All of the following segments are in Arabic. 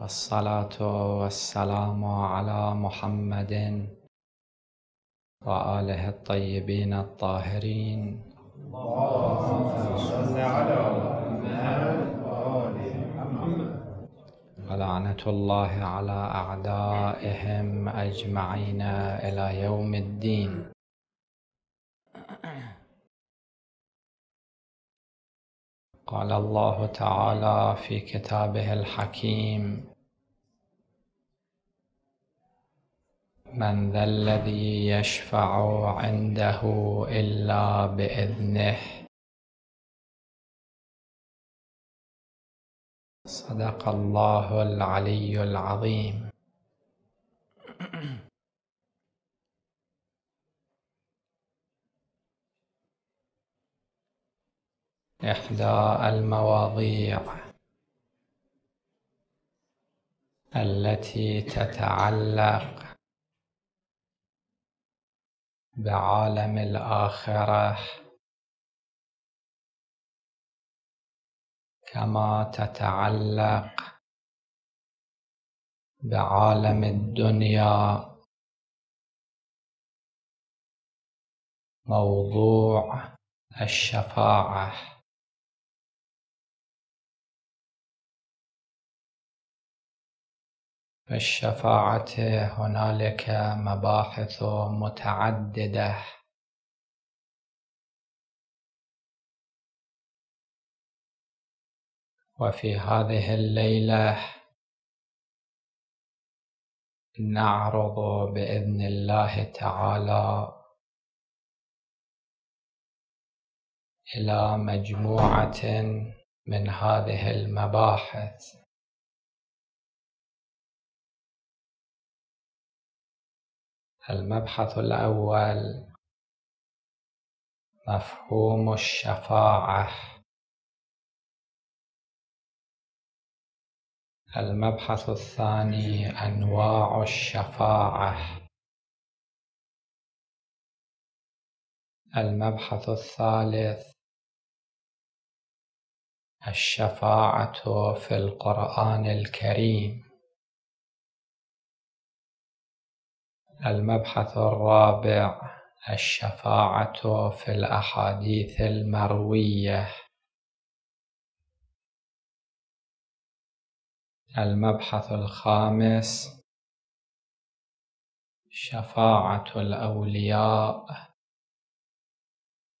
والصلاة والسلام على محمد وآله الطيبين الطاهرين اللهم صل على محمد محمد ولعنة الله على أعدائهم أجمعين إلى يوم الدين قال الله تعالى في كتابه الحكيم من ذا الذي يشفع عنده إلا بإذنه صدق الله العلي العظيم إحدى المواضيع التي تتعلق بعالم الآخرة كما تتعلق بعالم الدنيا موضوع الشفاعه في الشفاعة هنالك مباحث متعددة وفي هذه الليلة نعرض بإذن الله تعالى إلى مجموعة من هذه المباحث المبحث الأول مفهوم الشفاعة المبحث الثاني أنواع الشفاعة المبحث الثالث الشفاعة في القرآن الكريم المبحث الرابع الشفاعة في الأحاديث المروية المبحث الخامس شفاعة الأولياء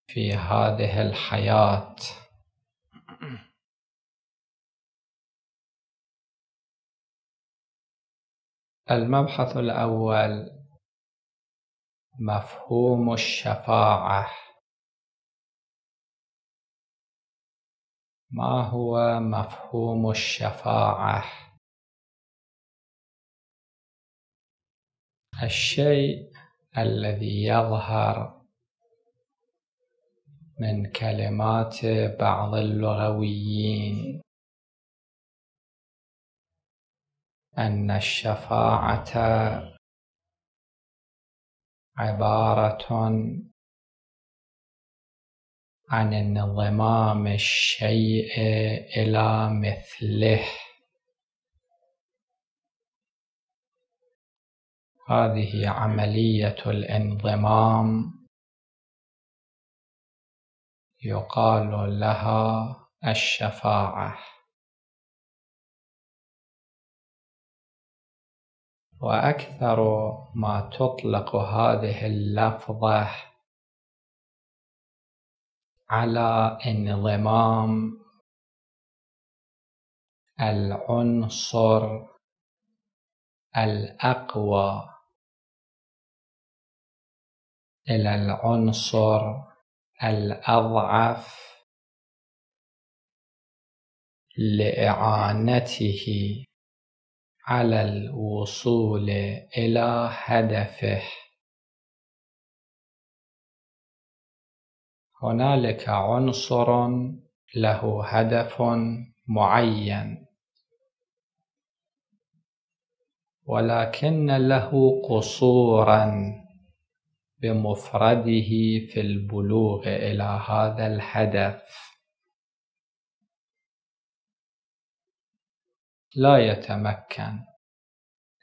في هذه الحياة المبحث الأول مفهوم الشفاعة ما هو مفهوم الشفاعة؟ الشيء الذي يظهر من كلمات بعض اللغويين أن الشفاعة عبارة عن انضمام الشيء إلى مثله هذه عملية الانضمام يقال لها الشفاعه وأكثر ما تطلق هذه اللفظة على انضمام العنصر الأقوى إلى العنصر الأضعف لإعانته على الوصول إلى هدفه. هنالك عنصر له هدف معين ولكن له قصورا بمفرده في البلوغ إلى هذا الهدف لا يتمكن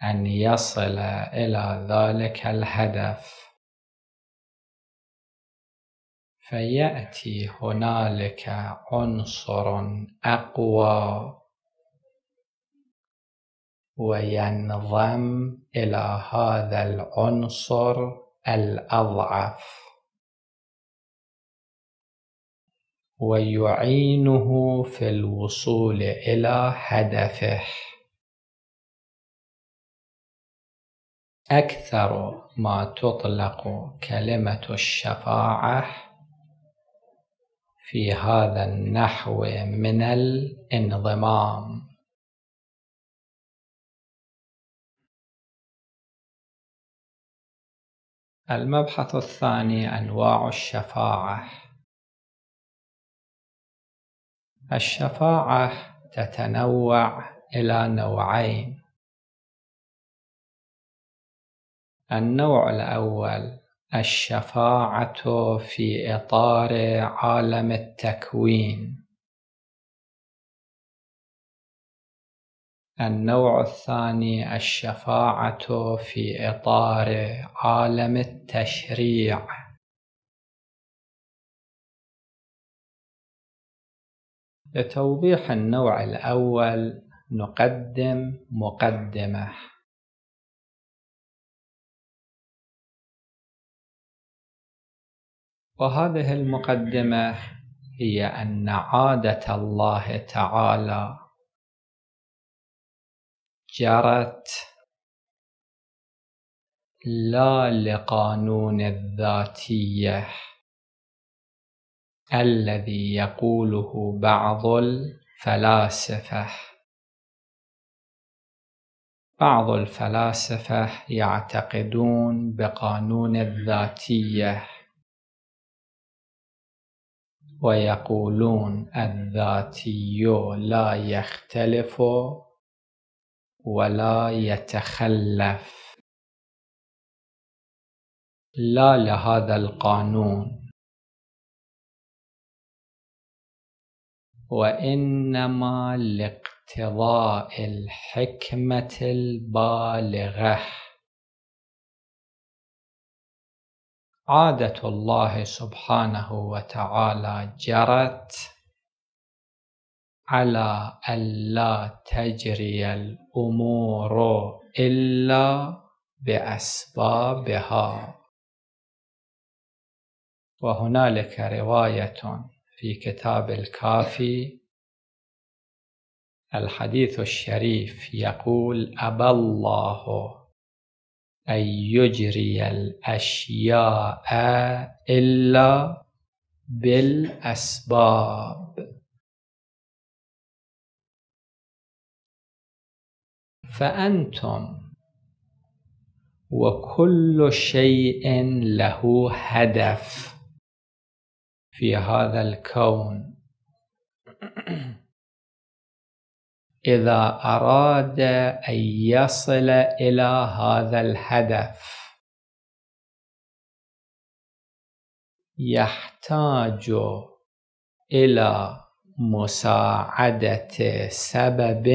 أن يصل إلى ذلك الهدف فيأتي هنالك عنصر أقوى وينضم إلى هذا العنصر الأضعف ويعينه في الوصول إلى هدفه أكثر ما تطلق كلمة الشفاعة في هذا النحو من الانضمام المبحث الثاني أنواع الشفاعة الشفاعة تتنوع إلى نوعين النوع الأول الشفاعة في إطار عالم التكوين النوع الثاني الشفاعة في إطار عالم التشريع لتوضيح النوع الأول نقدم مقدمة وهذه المقدمة هي أن عادة الله تعالى جرت لا لقانون الذاتيه الذي يقوله بعض الفلاسفة بعض الفلاسفة يعتقدون بقانون الذاتية ويقولون الذاتي لا يختلف ولا يتخلف لا لهذا القانون وإنما لاقتضاء الحكمة البالغة عادة الله سبحانه وتعالى جرت على ألا تجري الأمور إلا بأسبابها وهنالك رواية في كتاب الكافي الحديث الشريف يقول أبى الله أن يجري الأشياء إلا بالأسباب فأنتم وكل شيء له هدف في هذا الكون إذا أراد أن يصل إلى هذا الهدف يحتاج إلى مساعدة سبب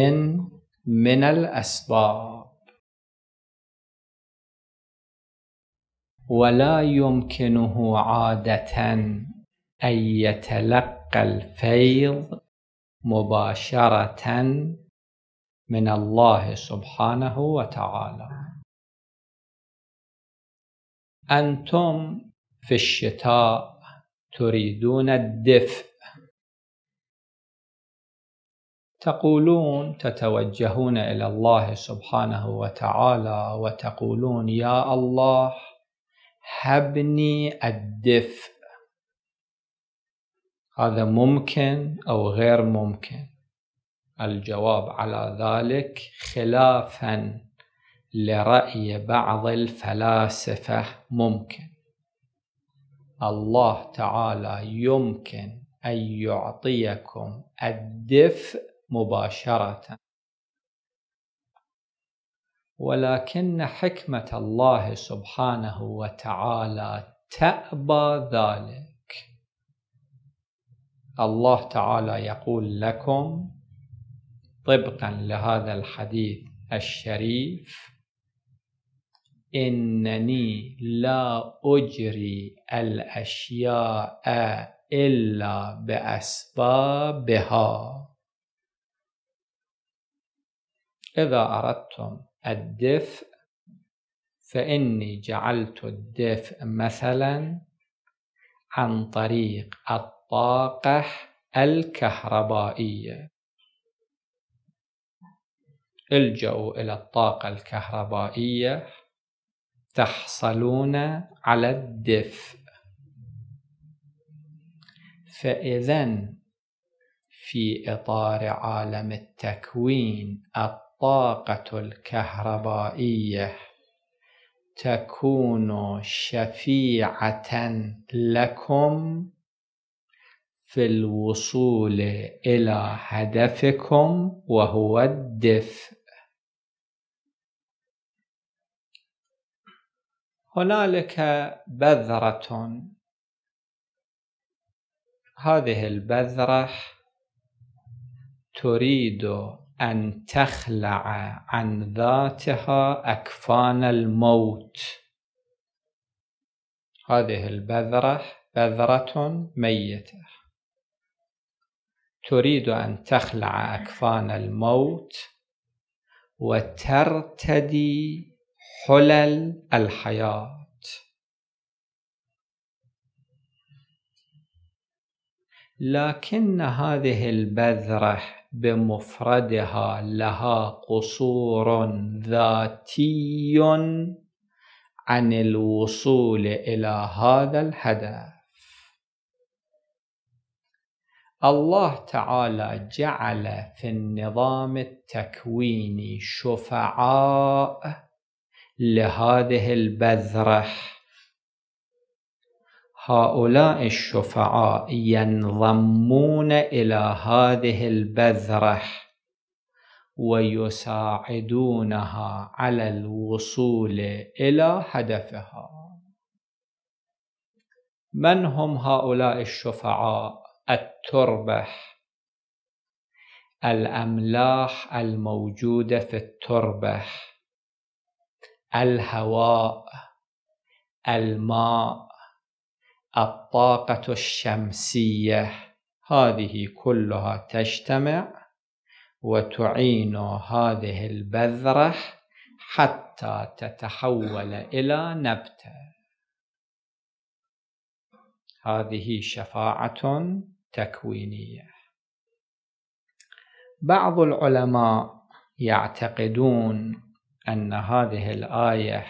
من الأسباب ولا يمكنه عادة أن يتلقى الفيض مباشرة من الله سبحانه وتعالى أنتم في الشتاء تريدون الدفء تقولون تتوجهون إلى الله سبحانه وتعالى وتقولون يا الله هبني الدفء هذا ممكن أو غير ممكن الجواب على ذلك خلافا لرأي بعض الفلاسفة ممكن الله تعالى يمكن أن يعطيكم الدفء مباشرة ولكن حكمة الله سبحانه وتعالى تأبى ذلك الله تعالى يقول لكم طبقا لهذا الحديث الشريف انني لا اجري الاشياء الا باسبابها اذا اردتم الدفء فاني جعلت الدفء مثلا عن طريق الطريق الطاقة الكهربائية الجأوا إلى الطاقة الكهربائية تحصلون على الدفء فإذا في إطار عالم التكوين الطاقة الكهربائية تكون شفيعة لكم في الوصول إلى هدفكم وهو الدفء هنالك بذرة هذه البذرة تريد أن تخلع عن ذاتها أكفان الموت هذه البذرة بذرة ميتة تريد أن تخلع أكفان الموت وترتدي حلل الحياة لكن هذه البذرة بمفردها لها قصور ذاتي عن الوصول إلى هذا الهدف الله تعالى جعل في النظام التكويني شفعاء لهذه البذره هؤلاء الشفعاء ينضمون الى هذه البذره ويساعدونها على الوصول الى هدفها من هم هؤلاء الشفعاء التربة الأملاح الموجودة في التربة الهواء الماء الطاقة الشمسية هذه كلها تجتمع وتعين هذه البذرة حتى تتحول إلى نبتة هذه شفاعة تكوينية بعض العلماء يعتقدون أن هذه الآية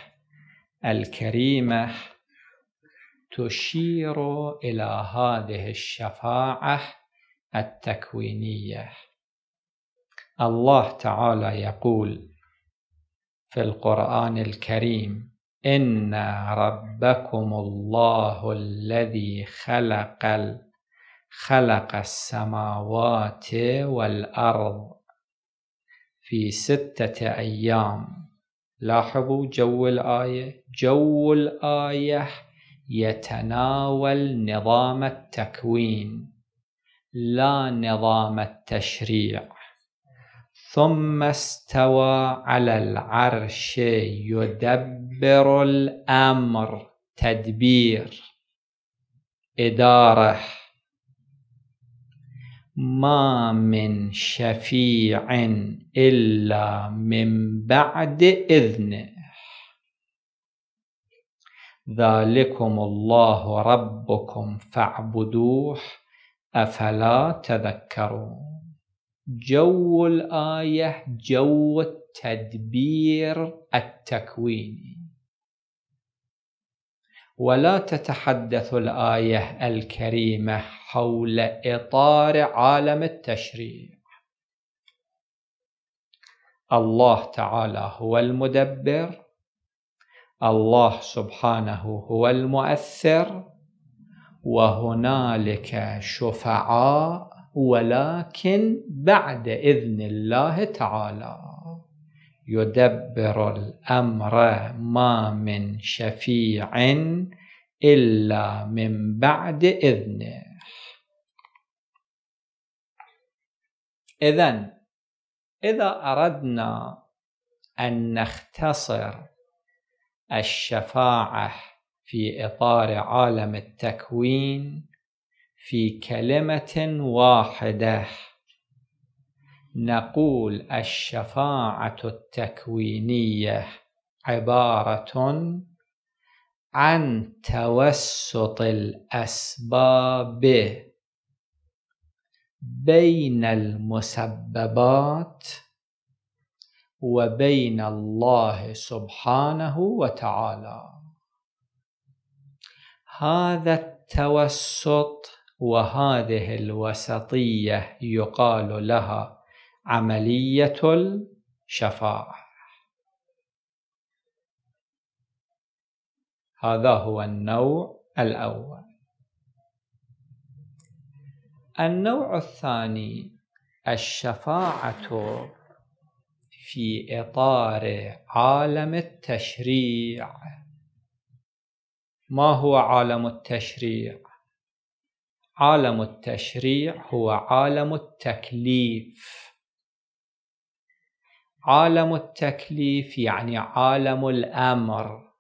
الكريمة تشير إلى هذه الشفاعة التكوينية الله تعالى يقول في القرآن الكريم إن ربكم الله الذي خلق خلق السماوات والأرض في ستة أيام لاحظوا جو الآية جو الآية يتناول نظام التكوين لا نظام التشريع ثم استوى على العرش يدبر الأمر تدبير إداره ما من شفيع إلا من بعد إذنه ذلكم الله ربكم فاعبدوه أفلا تذكرون جو الآية جو التدبير التكويني ولا تتحدث الآية الكريمة حول إطار عالم التشريع الله تعالى هو المدبر الله سبحانه هو المؤثر وهنالك شفعاء ولكن بعد إذن الله تعالى يدبر الامر ما من شفيع الا من بعد اذنه اذا اذا اردنا ان نختصر الشفاعه في اطار عالم التكوين في كلمه واحده نقول الشفاعة التكوينية عبارة عن توسط الأسباب بين المسببات وبين الله سبحانه وتعالى هذا التوسط وهذه الوسطية يقال لها عملية الشفاعة هذا هو النوع الأول النوع الثاني الشفاعة في إطار عالم التشريع ما هو عالم التشريع؟ عالم التشريع هو عالم التكليف عالم التكليف يعني عالم الامر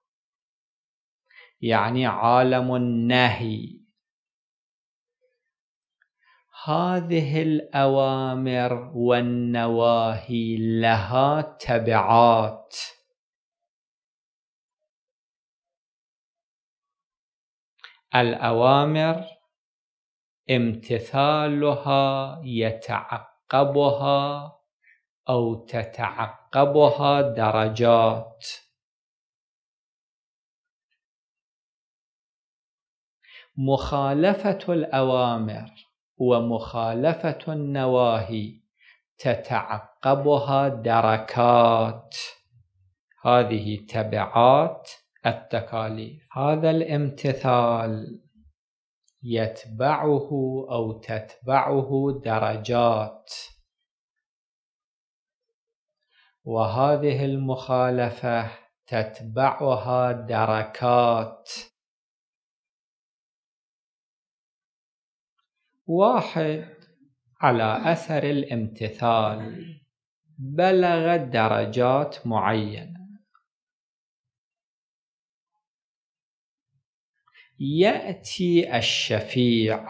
يعني عالم النهي هذه الاوامر والنواهي لها تبعات الاوامر امتثالها يتعقبها أو تتعقبها درجات مخالفة الأوامر ومخالفة النواهي تتعقبها دركات هذه تبعات التكاليف هذا الامتثال يتبعه أو تتبعه درجات وهذه المخالفة تتبعها دركات واحد على أثر الامتثال بلغ درجات معينة يأتي الشفيع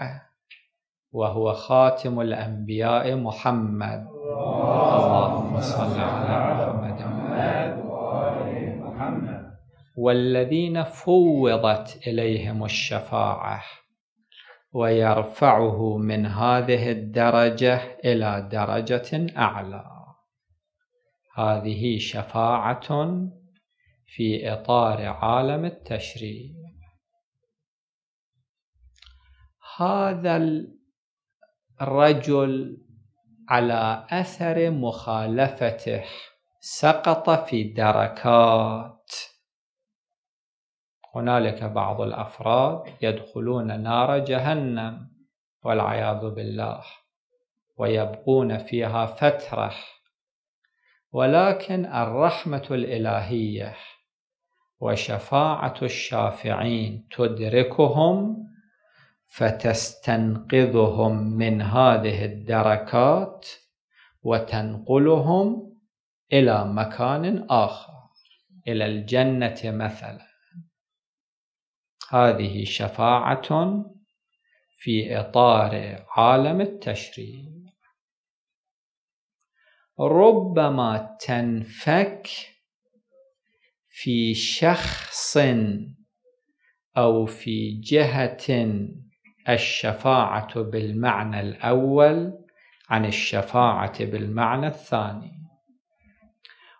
وهو خاتم الأنبياء محمد اللهم صل على محمد وآل محمد والذين فوضت إليهم الشفاعة ويرفعه من هذه الدرجة إلى درجة أعلى هذه شفاعة في إطار عالم التشريع هذا الرجل على أثر مخالفته سقط في دركات هنالك بعض الأفراد يدخلون نار جهنم والعياذ بالله ويبقون فيها فترة ولكن الرحمة الإلهية وشفاعة الشافعين تدركهم فتستنقذهم من هذه الدركات وتنقلهم إلى مكان آخر إلى الجنة مثلا هذه شفاعة في إطار عالم التشريع ربما تنفك في شخص أو في جهة الشفاعة بالمعنى الأول عن الشفاعة بالمعنى الثاني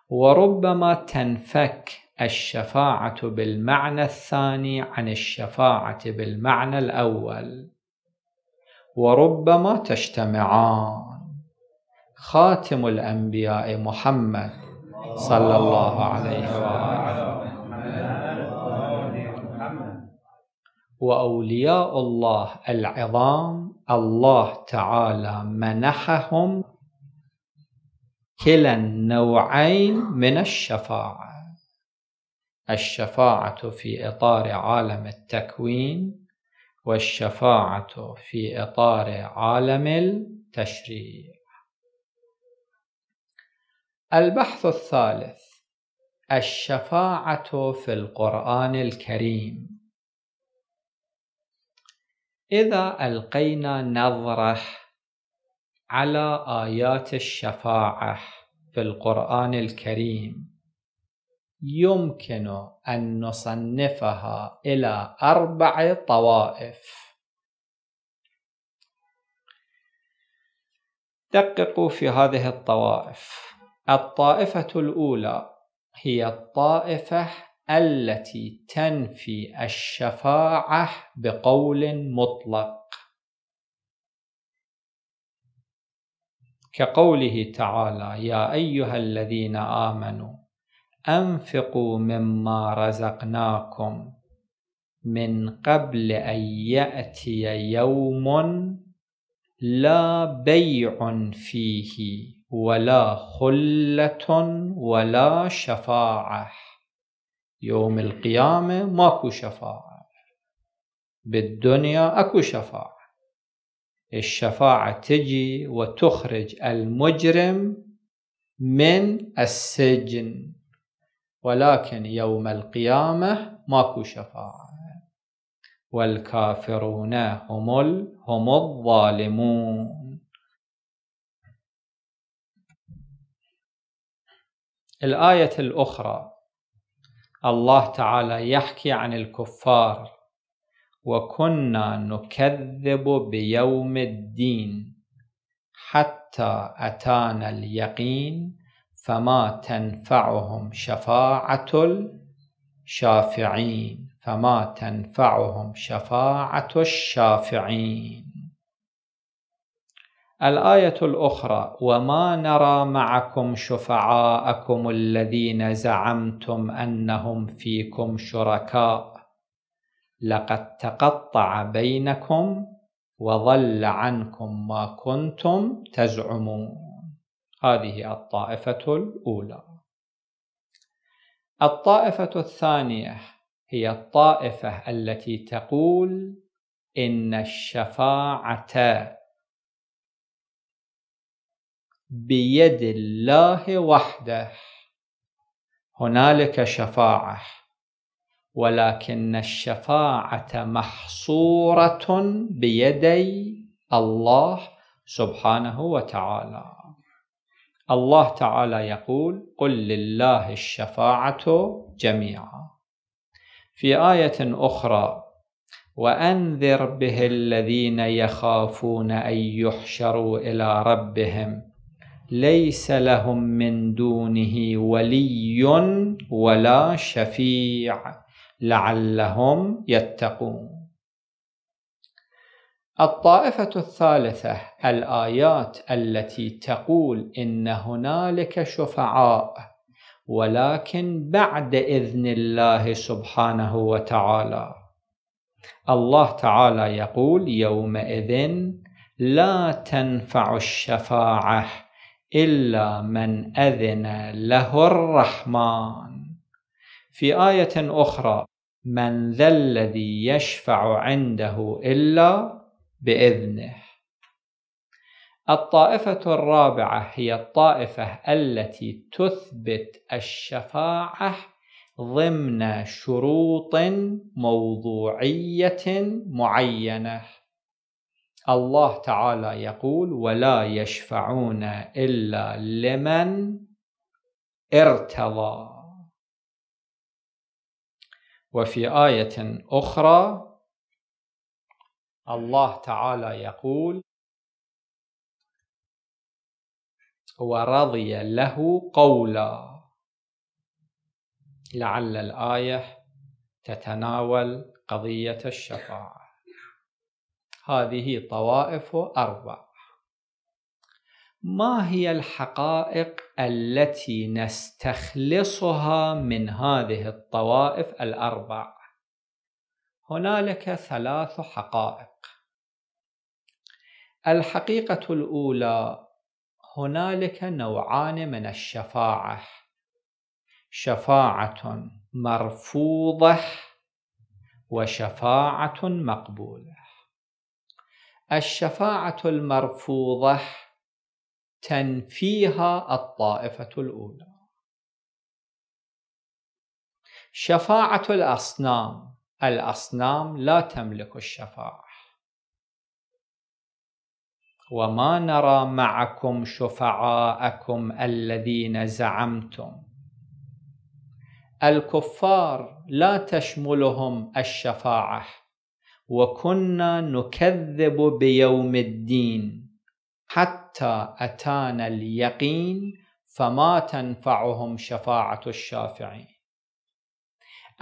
وربما تنفك الشفاعة بالمعنى الثاني عن الشفاعة بالمعنى الأول وربما تجتمعان خاتم الأنبياء محمد صلى الله عليه وآله واولياء الله العظام الله تعالى منحهم كلا النوعين من الشفاعه الشفاعه في اطار عالم التكوين والشفاعه في اطار عالم التشريع البحث الثالث الشفاعه في القران الكريم إذا ألقينا نظرة على آيات الشفاعة في القرآن الكريم يمكن أن نصنفها إلى أربع طوائف دققوا في هذه الطوائف الطائفة الأولى هي الطائفة التي تنفي الشفاعة بقول مطلق كقوله تعالى يا أيها الذين آمنوا أنفقوا مما رزقناكم من قبل أن يأتي يوم لا بيع فيه ولا خلة ولا شفاعة يوم القيامة ماكو شفاعة بالدنيا أكو شفاعة الشفاعة تجي وتخرج المجرم من السجن ولكن يوم القيامة ماكو شفاعة والكافرون هم هم الظالمون الآية الأخرى الله تعالى يحكي عن الكفار وكنا نكذب بيوم الدين حتى أتانا اليقين فما تنفعهم شفاعة الشافعين فما تنفعهم شفاعة الشافعين الآية الأخرى وما نرى معكم شفعاءكم الذين زعمتم أنهم فيكم شركاء لقد تقطع بينكم وضل عنكم ما كنتم تزعمون هذه الطائفة الأولى الطائفة الثانية هي الطائفة التي تقول إن الشفاعة بيد الله وحده هنالك شفاعه ولكن الشفاعه محصوره بيدي الله سبحانه وتعالى الله تعالى يقول قل لله الشفاعه جميعا في ايه اخرى وانذر به الذين يخافون ان يحشروا الى ربهم ليس لهم من دونه ولي ولا شفيع لعلهم يتقون الطائفة الثالثة الآيات التي تقول إن هنالك شفعاء ولكن بعد إذن الله سبحانه وتعالى الله تعالى يقول يومئذ لا تنفع الشفاعة إلا من أذن له الرحمن في آية أخرى من ذا الذي يشفع عنده إلا بإذنه الطائفة الرابعة هي الطائفة التي تثبت الشفاعة ضمن شروط موضوعية معينة الله تعالى يقول ولا يشفعون إلا لمن ارتضى وفي آية أخرى الله تعالى يقول ورضي له قولا لعل الآية تتناول قضية الشفاعة هذه طوائف أربع ما هي الحقائق التي نستخلصها من هذه الطوائف الأربع؟ هنالك ثلاث حقائق الحقيقة الأولى هنالك نوعان من الشفاعة شفاعة مرفوضة وشفاعة مقبولة الشفاعة المرفوضة تنفيها الطائفة الأولى شفاعة الأصنام الأصنام لا تملك الشفاعة وما نرى معكم شفعاءكم الذين زعمتم الكفار لا تشملهم الشفاعه وكنا نكذب بيوم الدين حتى أتانا اليقين فما تنفعهم شفاعة الشافعين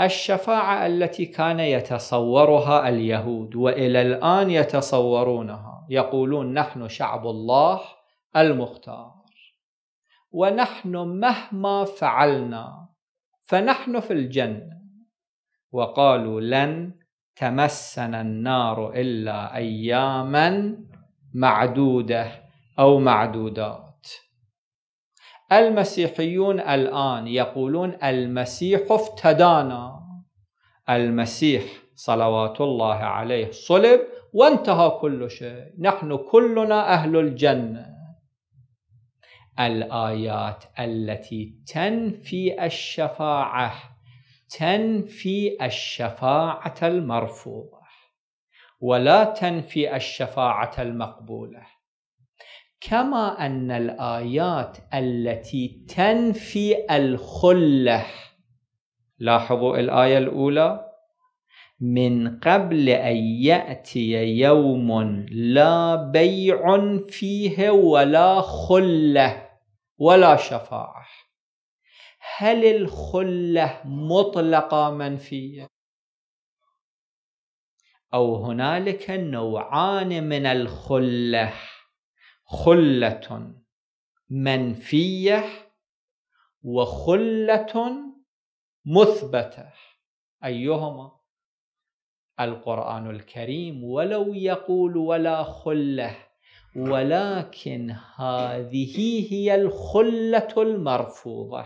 الشفاعة التي كان يتصورها اليهود وإلى الآن يتصورونها يقولون نحن شعب الله المختار ونحن مهما فعلنا فنحن في الجنة وقالوا لن تمسنا النار إلا أياما معدودة أو معدودات المسيحيون الآن يقولون المسيح افتدانا المسيح صلوات الله عليه صلب وانتهى كل شيء نحن كلنا أهل الجنة الآيات التي تنفي الشفاعة تنفي الشفاعة المرفوضة ولا تنفي الشفاعة المقبولة كما أن الآيات التي تنفي الخلة لاحظوا الآية الأولى من قبل أن يأتي يوم لا بيع فيه ولا خلة ولا شفاعة هل الخله مطلقه منفيه او هنالك نوعان من الخله خله منفيه وخله مثبته ايهما القران الكريم ولو يقول ولا خله ولكن هذه هي الخله المرفوضه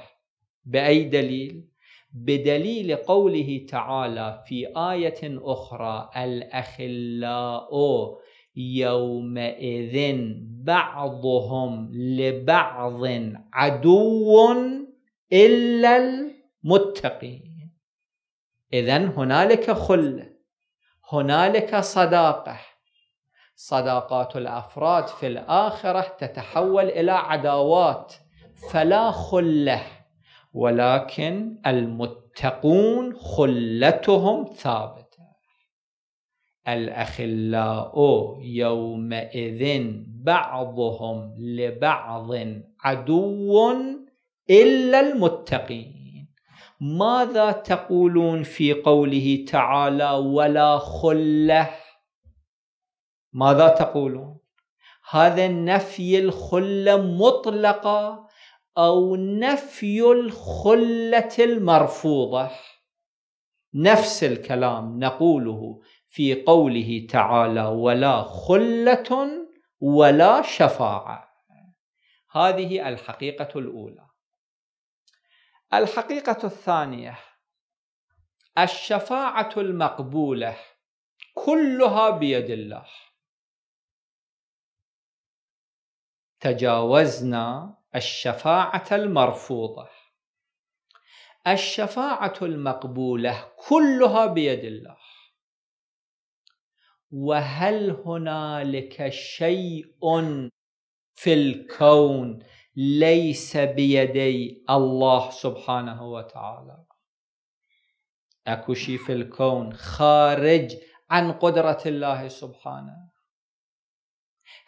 باي دليل بدليل قوله تعالى في ايه اخرى الاخلاء يومئذ بعضهم لبعض عدو الا المتقين اذا هنالك خله هنالك صداقه صداقات الافراد في الاخره تتحول الى عداوات فلا خله ولكن المتقون خلتهم ثابته الاخلاء يومئذ بعضهم لبعض عدو الا المتقين ماذا تقولون في قوله تعالى ولا خله ماذا تقولون هذا النفي الخله مطلقه أو نفي الخلة المرفوضة نفس الكلام نقوله في قوله تعالى ولا خلة ولا شفاعة هذه الحقيقة الأولى الحقيقة الثانية الشفاعة المقبولة كلها بيد الله تجاوزنا الشفاعة المرفوضة الشفاعة المقبولة كلها بيد الله وهل هنالك شيء في الكون ليس بيدي الله سبحانه وتعالى اكو شيء في الكون خارج عن قدرة الله سبحانه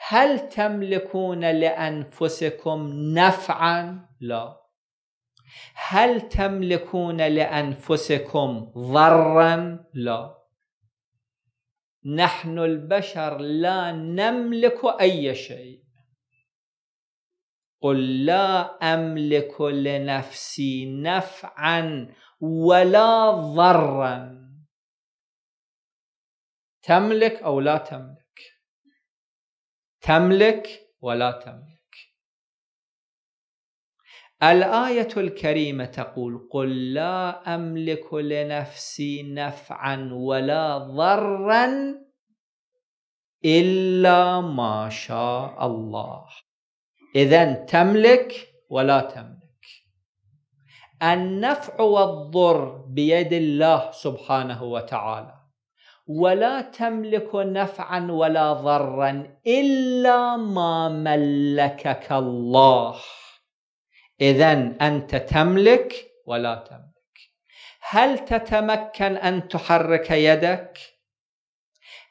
هل تملكون لانفسكم نفعا لا هل تملكون لانفسكم ضرا لا نحن البشر لا نملك اي شيء قل لا املك لنفسي نفعا ولا ضرا تملك او لا تملك تملك ولا تملك الايه الكريمه تقول قل لا املك لنفسي نفعا ولا ضرا الا ما شاء الله اذا تملك ولا تملك النفع والضر بيد الله سبحانه وتعالى ولا تملك نفعا ولا ضرا الا ما ملكك الله اذا انت تملك ولا تملك هل تتمكن ان تحرك يدك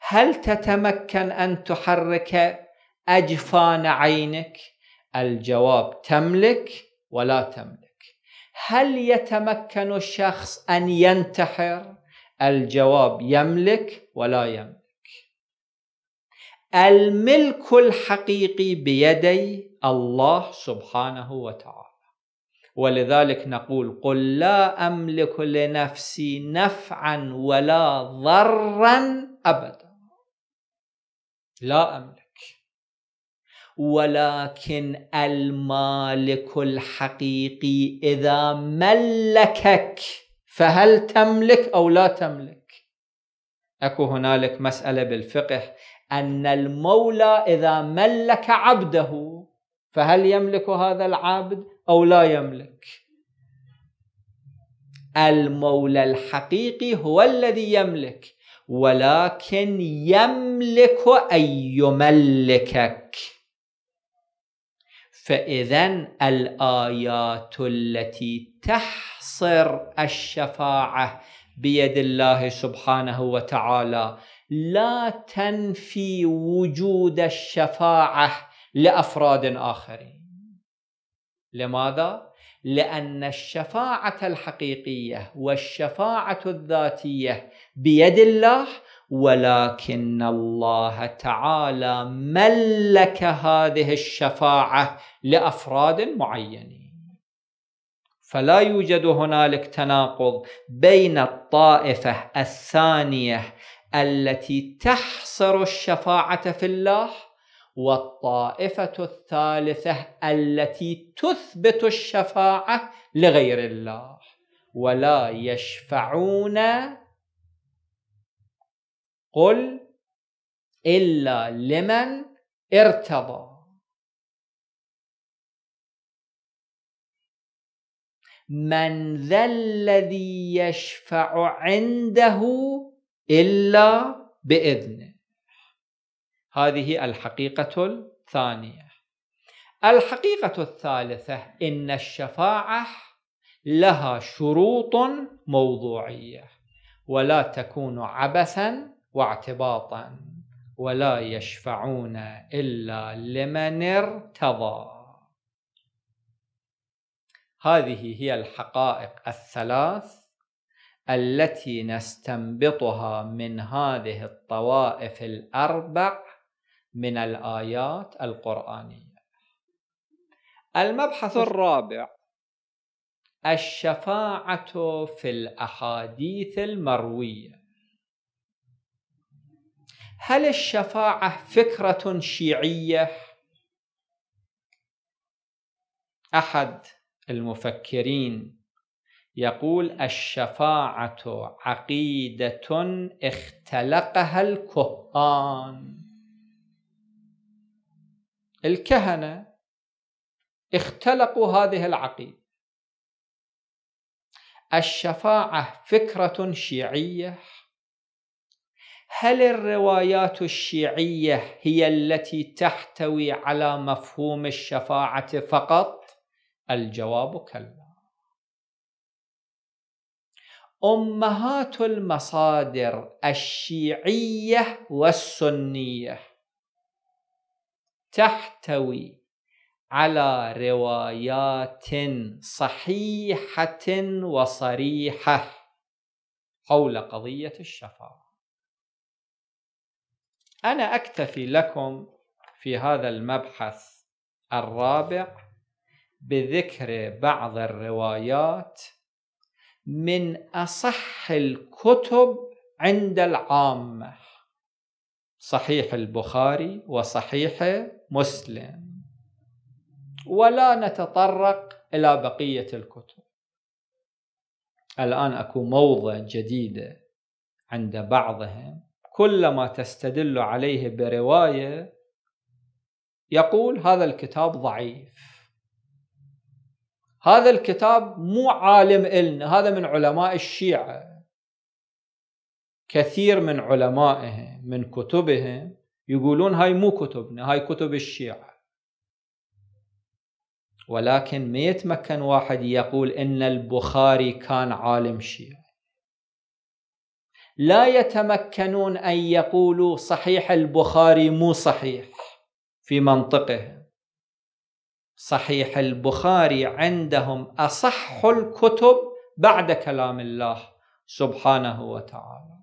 هل تتمكن ان تحرك اجفان عينك الجواب تملك ولا تملك هل يتمكن الشخص ان ينتحر الجواب يملك ولا يملك الملك الحقيقي بيدي الله سبحانه وتعالى ولذلك نقول قل لا أملك لنفسي نفعا ولا ضرا أبدا لا أملك ولكن المالك الحقيقي إذا ملكك فهل تملك أو لا تملك أكو هنالك مسألة بالفقه أن المولى إذا ملك عبده فهل يملك هذا العبد أو لا يملك المولى الحقيقي هو الذي يملك ولكن يملك أن يملكك فإذا الآيات التي تحت تحصر الشفاعه بيد الله سبحانه وتعالى لا تنفي وجود الشفاعه لافراد اخرين لماذا لان الشفاعه الحقيقيه والشفاعه الذاتيه بيد الله ولكن الله تعالى ملك هذه الشفاعه لافراد معينين فلا يوجد هنالك تناقض بين الطائفة الثانية التي تحصر الشفاعة في الله والطائفة الثالثة التي تثبت الشفاعة لغير الله ولا يشفعون قل إلا لمن ارتضى من ذا الذي يشفع عنده إلا بإذنه هذه الحقيقة الثانية الحقيقة الثالثة إن الشفاعة لها شروط موضوعية ولا تكون عبثا واعتباطا ولا يشفعون إلا لمن ارتضى هذه هي الحقائق الثلاث التي نستنبطها من هذه الطوائف الاربع من الايات القرانيه المبحث الرابع الشفاعه في الاحاديث المرويه هل الشفاعه فكره شيعيه احد المفكرين يقول الشفاعة عقيدة اختلقها الكهان الكهنة اختلقوا هذه العقيدة الشفاعة فكرة شيعية هل الروايات الشيعية هي التي تحتوي على مفهوم الشفاعة فقط؟ الجواب كلا امهات المصادر الشيعيه والسنيه تحتوي على روايات صحيحه وصريحه حول قضيه الشفاعه انا اكتفي لكم في هذا المبحث الرابع بذكر بعض الروايات من اصح الكتب عند العامه صحيح البخاري وصحيح مسلم ولا نتطرق الى بقيه الكتب الان اكو موضه جديده عند بعضهم كلما تستدل عليه بروايه يقول هذا الكتاب ضعيف هذا الكتاب مو عالم إلنا هذا من علماء الشيعة كثير من علمائهم من كتبهم يقولون هاي مو كتبنا هاي كتب الشيعة ولكن ما يتمكن واحد يقول إن البخاري كان عالم شيعي لا يتمكنون أن يقولوا صحيح البخاري مو صحيح في منطقهم صحيح البخاري عندهم اصح الكتب بعد كلام الله سبحانه وتعالى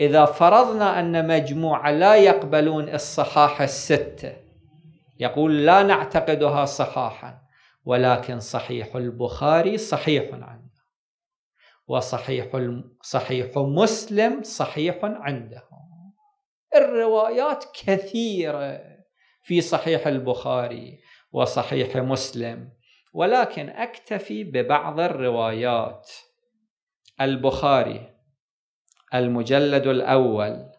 اذا فرضنا ان مجموعه لا يقبلون الصحاح السته يقول لا نعتقدها صحاحا ولكن صحيح البخاري صحيح عنده وصحيح صحيح مسلم صحيح عنده الروايات كثيرة في صحيح البخاري وصحيح مسلم ولكن أكتفي ببعض الروايات البخاري المجلد الأول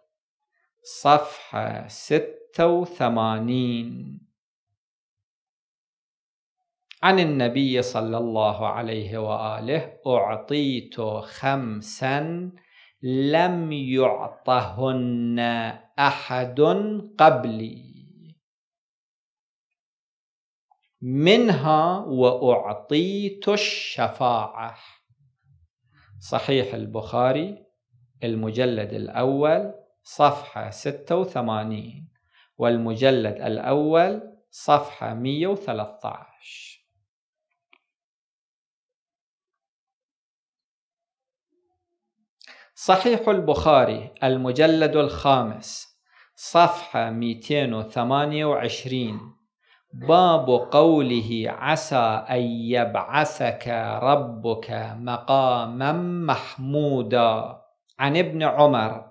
صفحة ستة وثمانين عن النبي صلى الله عليه وآله أعطيت خمسا لم يعطهن أحد قبلي منها وأعطيت الشفاعة صحيح البخاري المجلد الأول صفحة 86 والمجلد الأول صفحة 113 صحيح البخاري المجلد الخامس صفحة 228 باب قوله عسى أن يبعثك ربك مقاما محمودا عن ابن عمر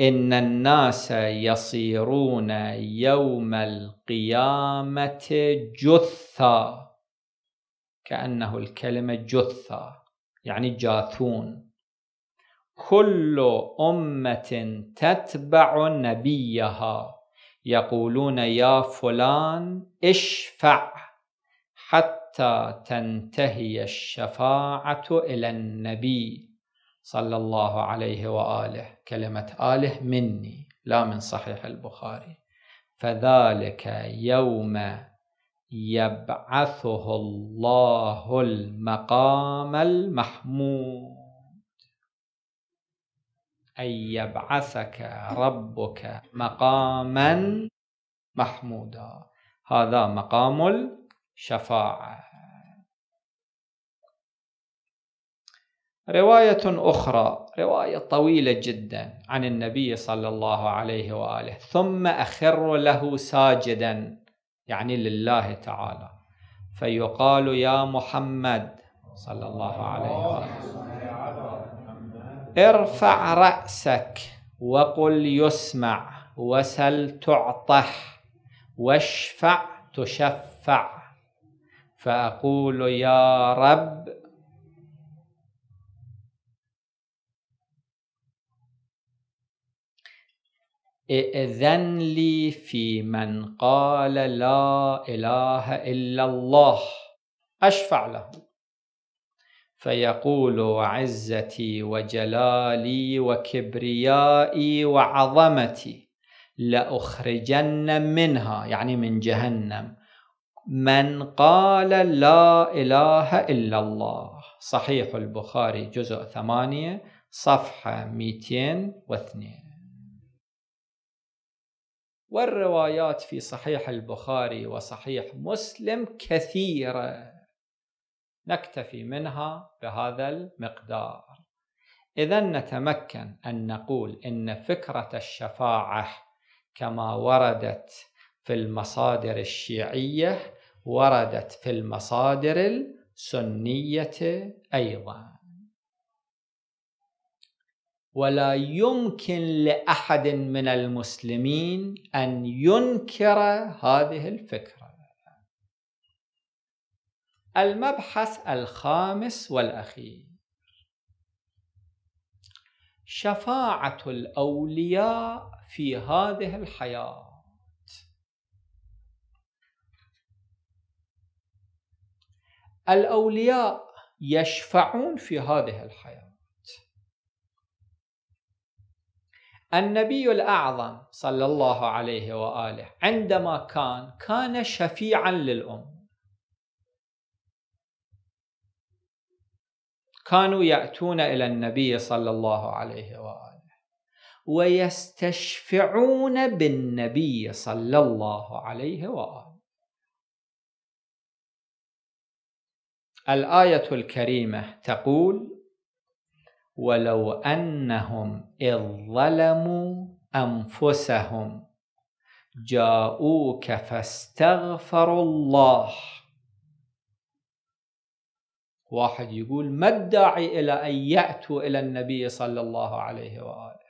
إن الناس يصيرون يوم القيامة جثا كأنه الكلمة جثا يعني جاثون كل أمة تتبع نبيها يقولون يا فلان اشفع حتى تنتهي الشفاعة إلى النبي صلى الله عليه وآله كلمة آله مني لا من صحيح البخاري فذلك يوم يبعثه الله المقام المحمود أن يبعثك ربك مقاما محمودا هذا مقام الشفاعة رواية أخرى رواية طويلة جدا عن النبي صلى الله عليه وآله ثم أخر له ساجدا يعني لله تعالى فيقال يا محمد صلى الله عليه وآله ارفع رأسك وقل يسمع وسل تعطح واشفع تشفع فأقول يا رب ائذن لي في من قال لا إله إلا الله أشفع له فيقول وعزتي وجلالي وكبريائي وعظمتي لأخرجن منها يعني من جهنم من قال لا إله إلا الله صحيح البخاري جزء ثمانية صفحة 202 والروايات في صحيح البخاري وصحيح مسلم كثيره نكتفي منها بهذا المقدار إذا نتمكن أن نقول إن فكرة الشفاعة كما وردت في المصادر الشيعية وردت في المصادر السنية أيضا ولا يمكن لأحد من المسلمين أن ينكر هذه الفكرة المبحث الخامس والأخير شفاعة الأولياء في هذه الحياة الأولياء يشفعون في هذه الحياة النبي الأعظم صلى الله عليه وآله عندما كان كان شفيعا للأمة كانوا يأتون إلى النبي صلى الله عليه وآله ويستشفعون بالنبي صلى الله عليه وآله الآية الكريمة تقول ولو أنهم إذ ظلموا أنفسهم جاءوك فاستغفروا الله واحد يقول ما الداعي إلى أن يأتوا إلى النبي صلى الله عليه وآله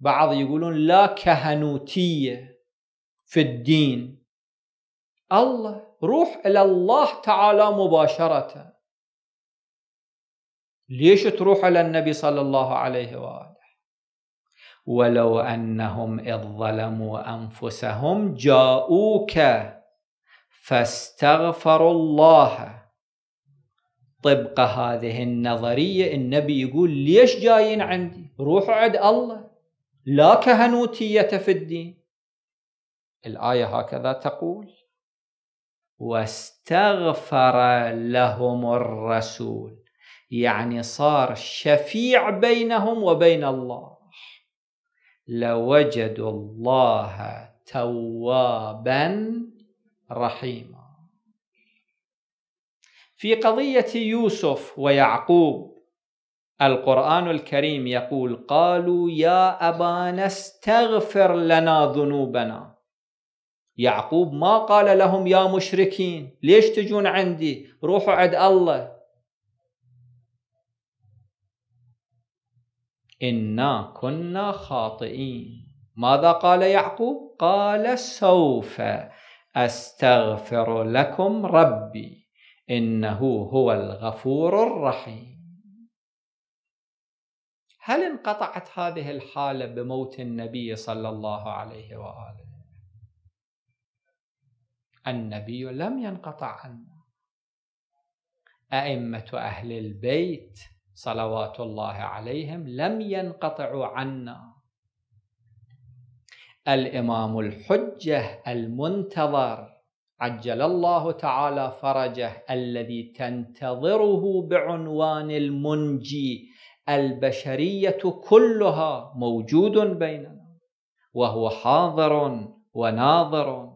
بعض يقولون لا كهنوتية في الدين الله روح إلى الله تعالى مباشرة ليش تروح إلى النبي صلى الله عليه وآله ولو أنهم إذ ظلموا أنفسهم جاءوك فاستغفروا الله طبق هذه النظرية النبي يقول ليش جايين عندي روحوا عند الله لا كهنوتية في الدين الآية هكذا تقول واستغفر لهم الرسول يعني صار شفيع بينهم وبين الله لوجدوا الله توابا رحيما في قضية يوسف ويعقوب القرآن الكريم يقول قالوا يا أبانا استغفر لنا ذنوبنا يعقوب ما قال لهم يا مشركين ليش تجون عندي روحوا عند الله إنا كنا خاطئين ماذا قال يعقوب قال سوف أستغفر لكم ربي إنه هو الغفور الرحيم هل انقطعت هذه الحالة بموت النبي صلى الله عليه وآله النبي لم ينقطع عنا أئمة أهل البيت صلوات الله عليهم لم ينقطعوا عنا الإمام الحجة المنتظر عجل الله تعالى فرجه الذي تنتظره بعنوان المنجي البشرية كلها موجود بيننا وهو حاضر وناظر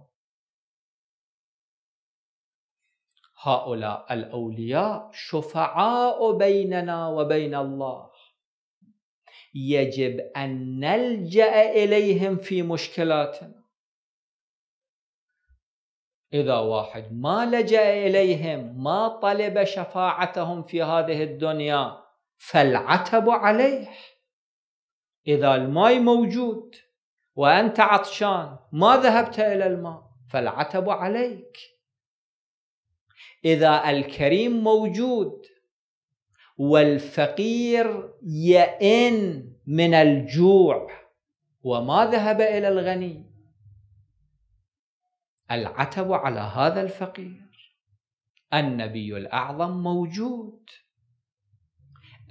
هؤلاء الأولياء شفعاء بيننا وبين الله يجب أن نلجأ إليهم في مشكلاتنا إذا واحد ما لجأ إليهم ما طلب شفاعتهم في هذه الدنيا فالعتب عليه إذا الماء موجود وأنت عطشان ما ذهبت إلى الماء فالعتب عليك إذا الكريم موجود والفقير يئن من الجوع وما ذهب إلى الغني العتب على هذا الفقير النبي الأعظم موجود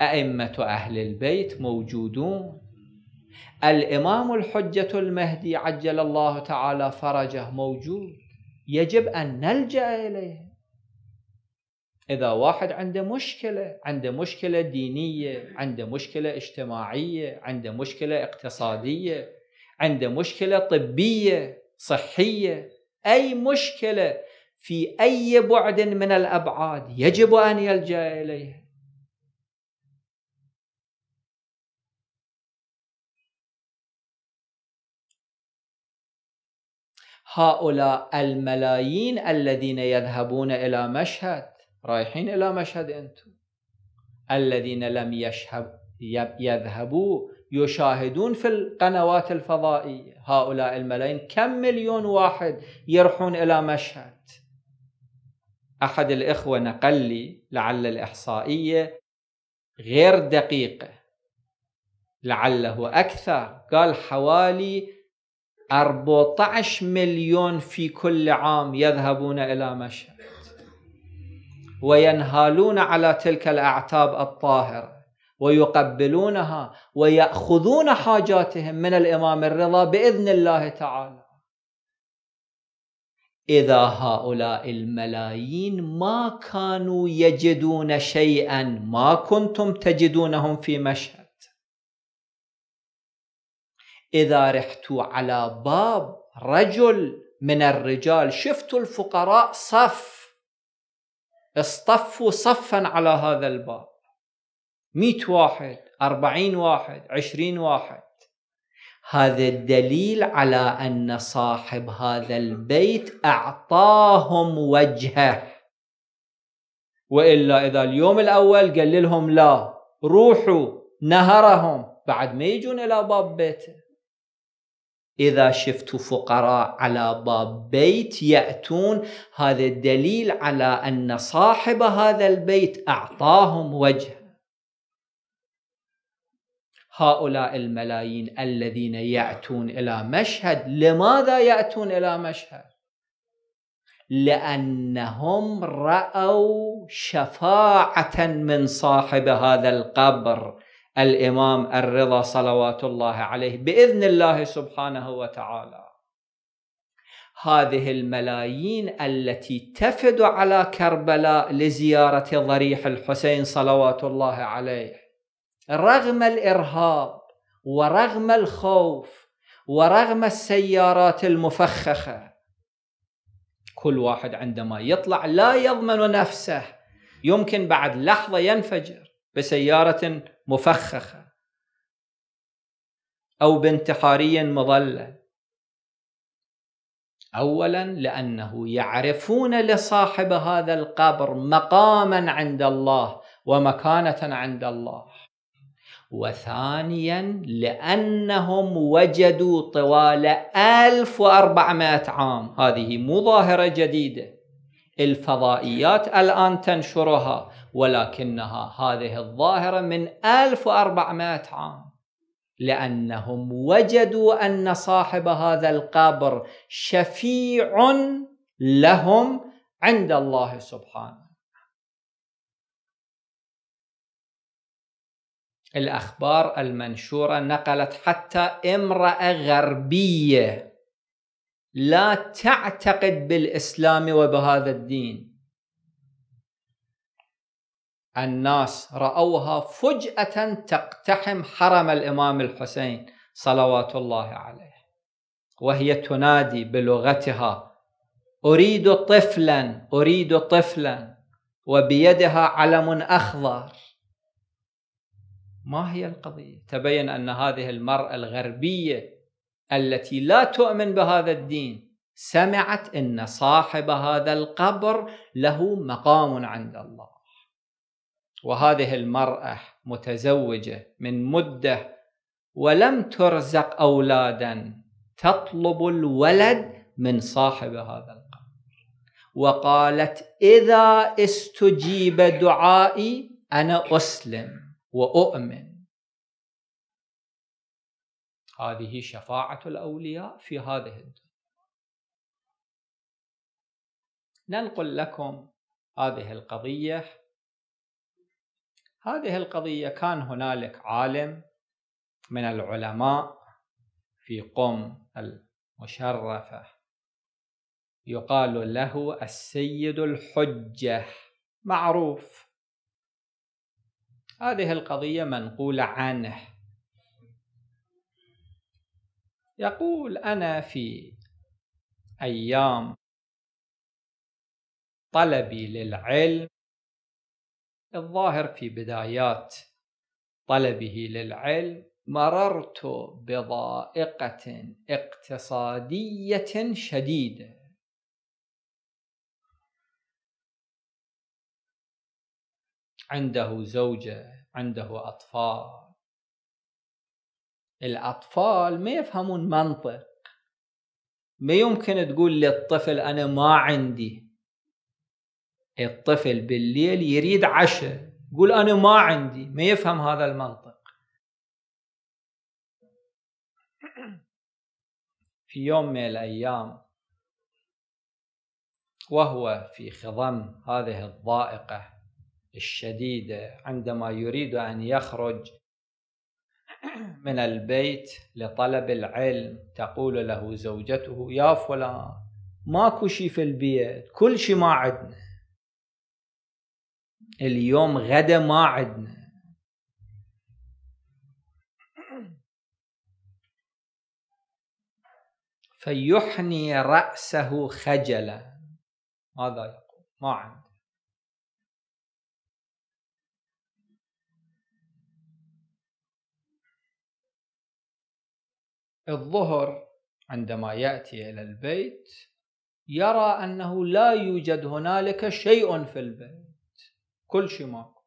أئمة أهل البيت موجودون الإمام الحجة المهدي عجل الله تعالى فرجه موجود يجب أن نلجأ إليه إذا واحد عنده مشكلة عنده مشكلة دينية عنده مشكلة اجتماعية عنده مشكلة اقتصادية عنده مشكلة طبية صحية أي مشكلة في أي بعد من الأبعاد يجب أن يلجأ إليها هؤلاء الملايين الذين يذهبون إلى مشهد رايحين إلى مشهد أنتم الذين لم يشهب يذهبوا يشاهدون في القنوات الفضائية هؤلاء الملايين كم مليون واحد يرحون إلى مشهد أحد الإخوة نقل لي لعل الإحصائية غير دقيقة لعله أكثر قال حوالي 14 مليون في كل عام يذهبون إلى مشهد وينهالون على تلك الأعتاب الطاهرة ويقبلونها ويأخذون حاجاتهم من الإمام الرضا بإذن الله تعالى إذا هؤلاء الملايين ما كانوا يجدون شيئا ما كنتم تجدونهم في مشهد إذا رحت على باب رجل من الرجال شفت الفقراء صف اصطفوا صفا على هذا الباب مئة واحد أربعين واحد عشرين واحد هذا الدليل على أن صاحب هذا البيت أعطاهم وجهه وإلا إذا اليوم الأول قال لهم لا روحوا نهرهم بعد ما يجون إلى باب بيته إذا شفت فقراء على باب بيت يأتون هذا الدليل على أن صاحب هذا البيت أعطاهم وجه هؤلاء الملايين الذين ياتون الى مشهد لماذا ياتون الى مشهد لانهم راوا شفاعه من صاحب هذا القبر الامام الرضا صلوات الله عليه باذن الله سبحانه وتعالى هذه الملايين التي تفد على كربلاء لزياره ضريح الحسين صلوات الله عليه رغم الارهاب ورغم الخوف ورغم السيارات المفخخه كل واحد عندما يطلع لا يضمن نفسه يمكن بعد لحظه ينفجر بسياره مفخخه او بانتحاري مظلل اولا لانه يعرفون لصاحب هذا القبر مقاما عند الله ومكانه عند الله وثانيا لأنهم وجدوا طوال 1400 عام هذه مو ظاهرة جديدة الفضائيات الآن تنشرها ولكنها هذه الظاهرة من 1400 عام لأنهم وجدوا أن صاحب هذا القبر شفيع لهم عند الله سبحانه الأخبار المنشورة نقلت حتى امرأة غربية لا تعتقد بالإسلام وبهذا الدين الناس رأوها فجأة تقتحم حرم الإمام الحسين صلوات الله عليه وهي تنادي بلغتها أريد طفلا أريد طفلا وبيدها علم أخضر ما هي القضية؟ تبين أن هذه المرأة الغربية التي لا تؤمن بهذا الدين سمعت أن صاحب هذا القبر له مقام عند الله وهذه المرأة متزوجة من مدة ولم ترزق أولادا تطلب الولد من صاحب هذا القبر وقالت إذا استجيب دعائي أنا أسلم واؤمن هذه شفاعه الاولياء في هذه الدنيا ننقل لكم هذه القضيه هذه القضيه كان هنالك عالم من العلماء في قم المشرفه يقال له السيد الحجه معروف هذه القضية منقولة عنه يقول أنا في أيام طلبي للعلم الظاهر في بدايات طلبه للعلم مررت بضائقة اقتصادية شديدة عنده زوجة عنده أطفال الأطفال ما يفهمون منطق ما يمكن تقول للطفل أنا ما عندي الطفل بالليل يريد عشاء يقول أنا ما عندي ما يفهم هذا المنطق في يوم من الأيام وهو في خضم هذه الضائقة الشديده عندما يريد ان يخرج من البيت لطلب العلم تقول له زوجته يا فلان ماكو شيء في البيت كل شيء ما عندنا اليوم غدا ما عندنا فيحني رأسه خجلا ماذا يقول ما عندنا الظهر عندما يأتي إلى البيت يرى أنه لا يوجد هنالك شيء في البيت كل شيء ماكو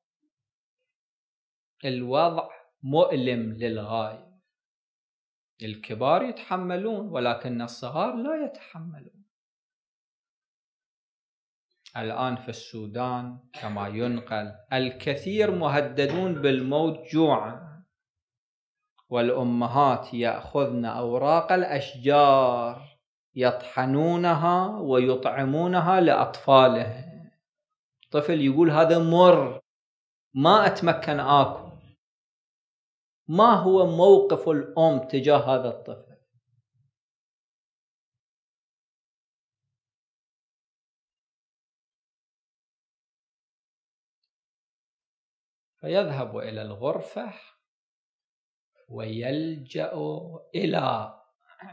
الوضع مؤلم للغاية الكبار يتحملون ولكن الصغار لا يتحملون الآن في السودان كما ينقل الكثير مهددون بالموت جوعاً والأمهات يأخذن أوراق الأشجار يطحنونها ويطعمونها لأطفاله طفل يقول هذا مر ما أتمكن آكل ما هو موقف الأم تجاه هذا الطفل فيذهب إلى الغرفة ويلجأ إلى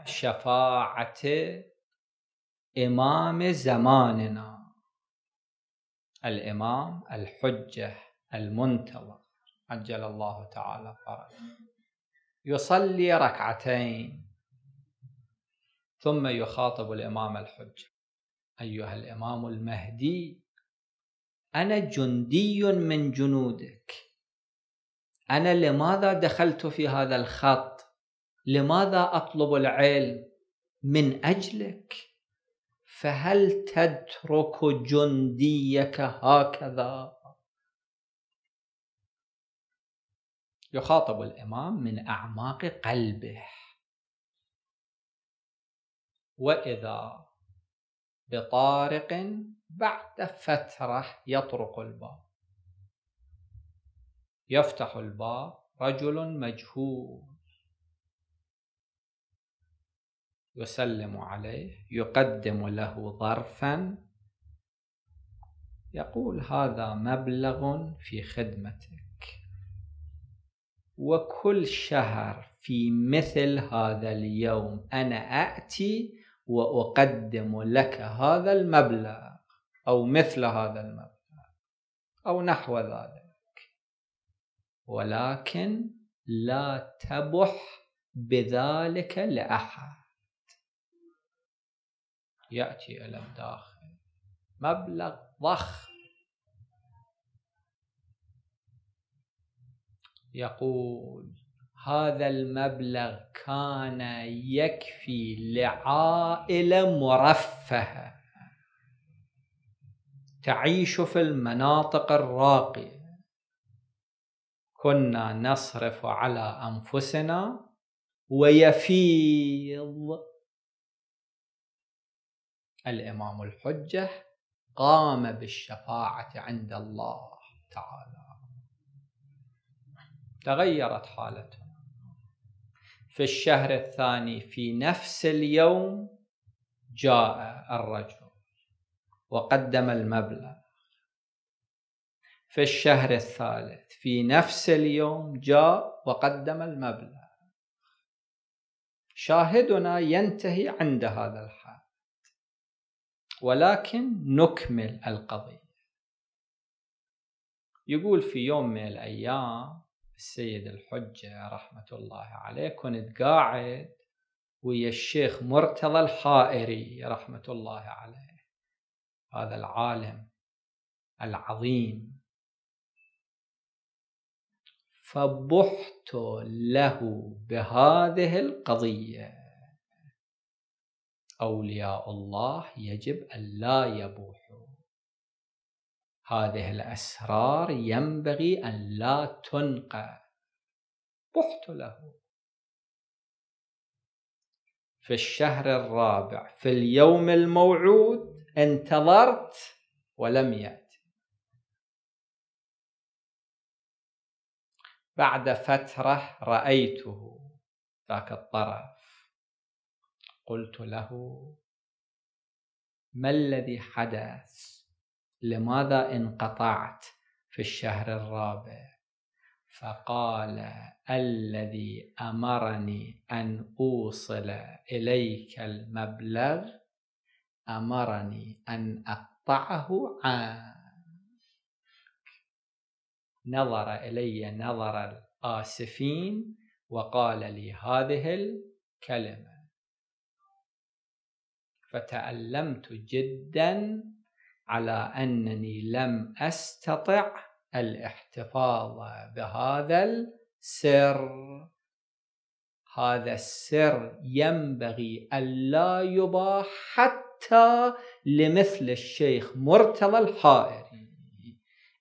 شفاعة إمام زماننا الإمام الحجة المنتظر عجل الله تعالى فرجه يصلي ركعتين ثم يخاطب الإمام الحجة أيها الإمام المهدي أنا جندي من جنودك انا لماذا دخلت في هذا الخط لماذا اطلب العلم من اجلك فهل تترك جنديك هكذا يخاطب الامام من اعماق قلبه واذا بطارق بعد فتره يطرق الباب يفتح الباب رجل مجهول يسلم عليه يقدم له ظرفا يقول هذا مبلغ في خدمتك وكل شهر في مثل هذا اليوم انا اتي واقدم لك هذا المبلغ او مثل هذا المبلغ او نحو ذلك ولكن لا تبح بذلك لأحد يأتي إلى الداخل مبلغ ضخم يقول هذا المبلغ كان يكفي لعائلة مرفهة تعيش في المناطق الراقية كنا نصرف على انفسنا ويفيض الامام الحجه قام بالشفاعه عند الله تعالى تغيرت حالته في الشهر الثاني في نفس اليوم جاء الرجل وقدم المبلغ في الشهر الثالث في نفس اليوم جاء وقدم المبلغ شاهدنا ينتهي عند هذا الحد ولكن نكمل القضية يقول في يوم من الأيام السيد الحجة رحمة الله عليه كنت قاعد ويا الشيخ مرتضى الحائري رحمة الله عليه هذا العالم العظيم فبحت له بهذه القضية أولياء الله يجب أن لا يبوحوا هذه الأسرار ينبغي أن لا تنقى بحت له في الشهر الرابع في اليوم الموعود انتظرت ولم يأت بعد فترة رأيته ذاك الطرف قلت له ما الذي حدث لماذا انقطعت في الشهر الرابع فقال الذي امرني ان اوصل اليك المبلغ امرني ان اقطعه عام نظر إلي نظر الآسفين وقال لي هذه الكلمة فتألمت جدا على أنني لم أستطع الاحتفاظ بهذا السر هذا السر ينبغي ألا يباح حتى لمثل الشيخ مرتضى الحائل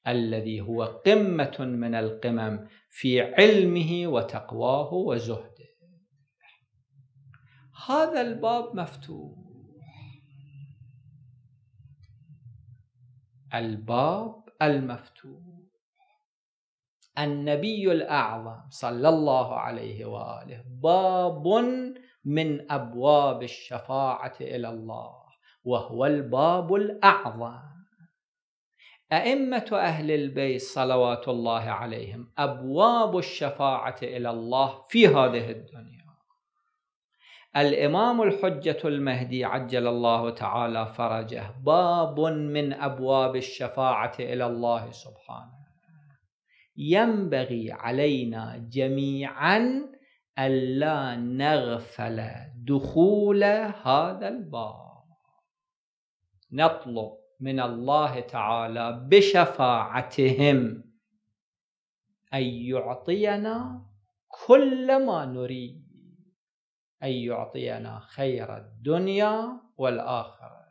الذي هو قمة من القمم في علمه وتقواه وزهده هذا الباب مفتوح الباب المفتوح النبي الأعظم صلى الله عليه وآله باب من أبواب الشفاعة إلى الله وهو الباب الأعظم أئمة أهل البيت صلوات الله عليهم أبواب الشفاعة إلى الله في هذه الدنيا الإمام الحجة المهدي عجل الله تعالى فرجه باب من أبواب الشفاعة إلى الله سبحانه ينبغي علينا جميعا ألا نغفل دخول هذا الباب نطلب من الله تعالى بشفاعتهم أن يعطينا كل ما نريد أن يعطينا خير الدنيا والآخرة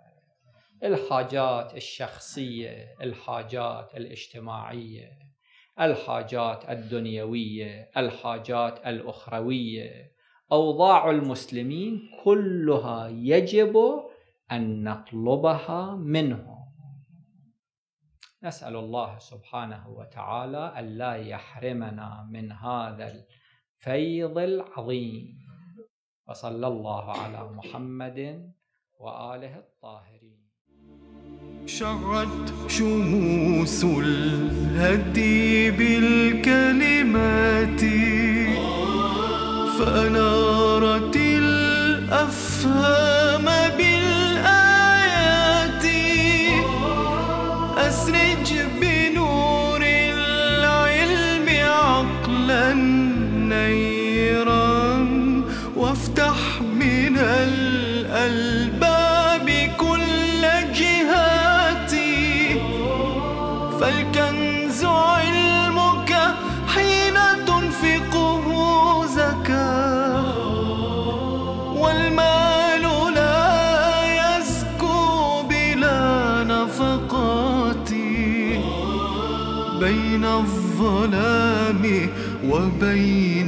الحاجات الشخصية الحاجات الاجتماعية الحاجات الدنيوية الحاجات الأخروية أوضاع المسلمين كلها يجب أن نطلبها منهم نسأل الله سبحانه وتعالى ألا يحرمنا من هذا الفيض العظيم وصلى الله على محمد وآله الطاهرين شعرت شموس الهدي بالكلمات فأنارت الأفهام وبين